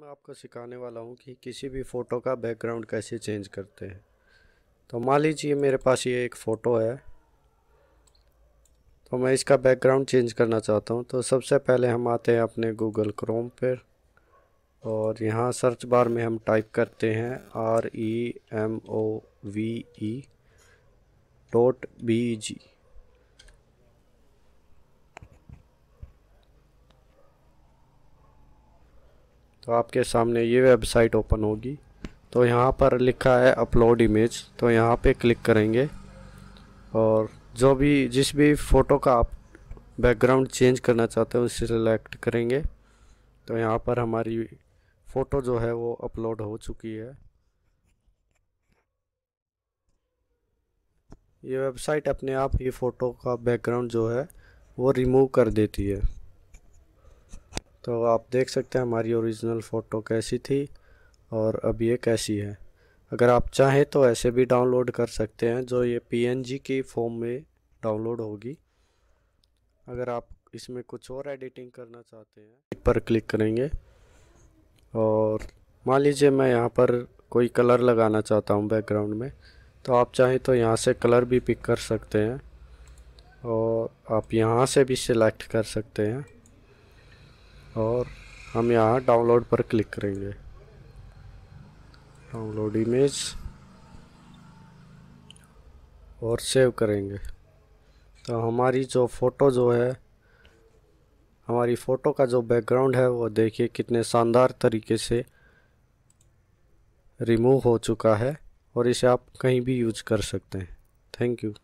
मैं आपको सिखाने वाला हूँ कि किसी भी फ़ोटो का बैकग्राउंड कैसे चेंज करते हैं तो मान लीजिए मेरे पास ये एक फ़ोटो है तो मैं इसका बैकग्राउंड चेंज करना चाहता हूँ तो सबसे पहले हम आते हैं अपने गूगल क्रोम पर और यहाँ सर्च बार में हम टाइप करते हैं R E M O V E dot B G तो आपके सामने ये वेबसाइट ओपन होगी तो यहाँ पर लिखा है अपलोड इमेज तो यहाँ पे क्लिक करेंगे और जो भी जिस भी फ़ोटो का आप बैकग्राउंड चेंज करना चाहते हो उसे सिलेक्ट करेंगे तो यहाँ पर हमारी फ़ोटो जो है वो अपलोड हो चुकी है ये वेबसाइट अपने आप ही फ़ोटो का बैकग्राउंड जो है वो रिमूव कर देती है तो आप देख सकते हैं हमारी ओरिजिनल फ़ोटो कैसी थी और अब ये कैसी है अगर आप चाहें तो ऐसे भी डाउनलोड कर सकते हैं जो ये जी की फॉर्म में डाउनलोड होगी अगर आप इसमें कुछ और एडिटिंग करना चाहते हैं पर क्लिक करेंगे और मान लीजिए मैं यहाँ पर कोई कलर लगाना चाहता हूँ बैकग्राउंड में तो आप चाहें तो यहाँ से कलर भी पिक कर सकते हैं और आप यहाँ से भी सिलेक्ट कर सकते हैं और हम यहाँ डाउनलोड पर क्लिक करेंगे डाउनलोड इमेज और सेव करेंगे तो हमारी जो फ़ोटो जो है हमारी फ़ोटो का जो बैकग्राउंड है वो देखिए कितने शानदार तरीके से रिमूव हो चुका है और इसे आप कहीं भी यूज कर सकते हैं थैंक यू